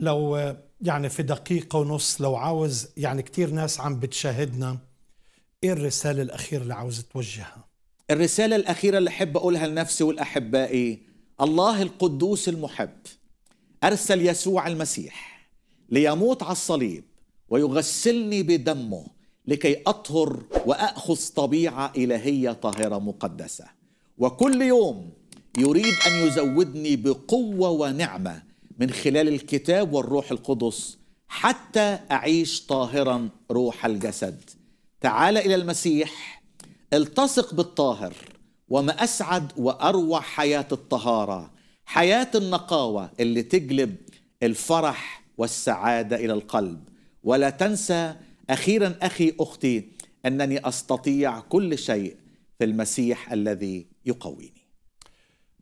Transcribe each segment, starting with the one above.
لو يعني في دقيقة ونص لو عاوز يعني كتير ناس عم بتشاهدنا ايه الرسالة الأخيرة اللي عاوز توجهها؟ الرسالة الأخيرة اللي أحب أقولها لنفسي والأحباء إيه؟ الله القدوس المحب أرسل يسوع المسيح ليموت على الصليب ويغسلني بدمه لكي أطهر وأخذ طبيعة إلهية طاهرة مقدسة وكل يوم يريد أن يزودني بقوة ونعمة من خلال الكتاب والروح القدس حتى أعيش طاهرا روح الجسد تعال إلى المسيح التصق بالطاهر وما أسعد وأروع حياة الطهارة حياة النقاوة اللي تجلب الفرح والسعادة إلى القلب ولا تنسى أخيرا أخي أختي أنني أستطيع كل شيء في المسيح الذي يقويني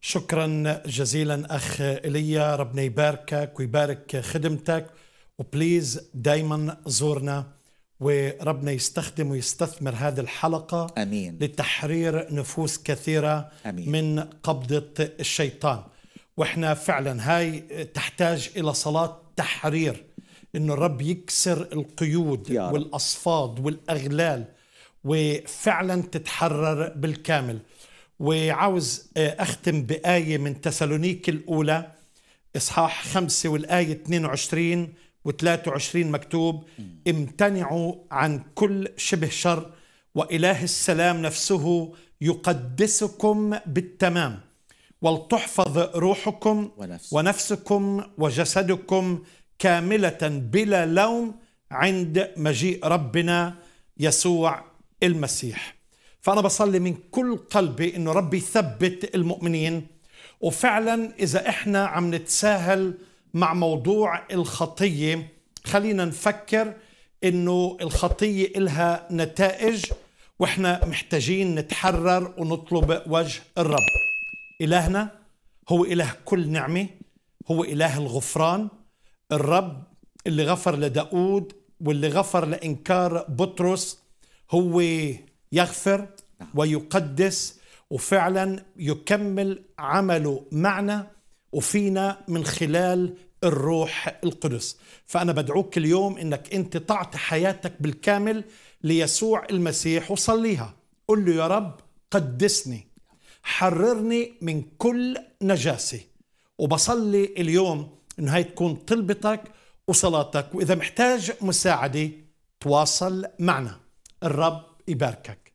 شكرا جزيلا اخ ايليا ربنا يباركك ويبارك خدمتك وبليز دايما زورنا وربنا يستخدم ويستثمر هذه الحلقة أمين. لتحرير نفوس كثيرة أمين. من قبضة الشيطان وإحنا فعلا هاي تحتاج إلى صلاة تحرير إنه الرب يكسر القيود والأصفاد والأغلال وفعلا تتحرر بالكامل وعاوز آه، أختم بآية من تسالونيك الأولى إصحاح خمسة والآية 22 و23 مكتوب امتنعوا عن كل شبه شر وإله السلام نفسه يقدسكم بالتمام ولتحفظ روحكم ونفس. ونفسكم وجسدكم كاملة بلا لوم عند مجيء ربنا يسوع المسيح فأنا بصلي من كل قلبي أنه ربي يثبت المؤمنين وفعلا إذا إحنا عم نتساهل مع موضوع الخطية خلينا نفكر أنه الخطية إلها نتائج وإحنا محتاجين نتحرر ونطلب وجه الرب إلهنا هو إله كل نعمة هو إله الغفران الرب اللي غفر لداود واللي غفر لإنكار بطرس هو يغفر نعم. ويقدس وفعلا يكمل عمله معنا وفينا من خلال الروح القدس فأنا بدعوك اليوم أنك أنت تعطي حياتك بالكامل ليسوع المسيح وصليها قل له يا رب قدسني حررني من كل نجاسة وبصلي اليوم أنه هاي تكون طلبتك وصلاتك وإذا محتاج مساعدة تواصل معنا الرب يباركك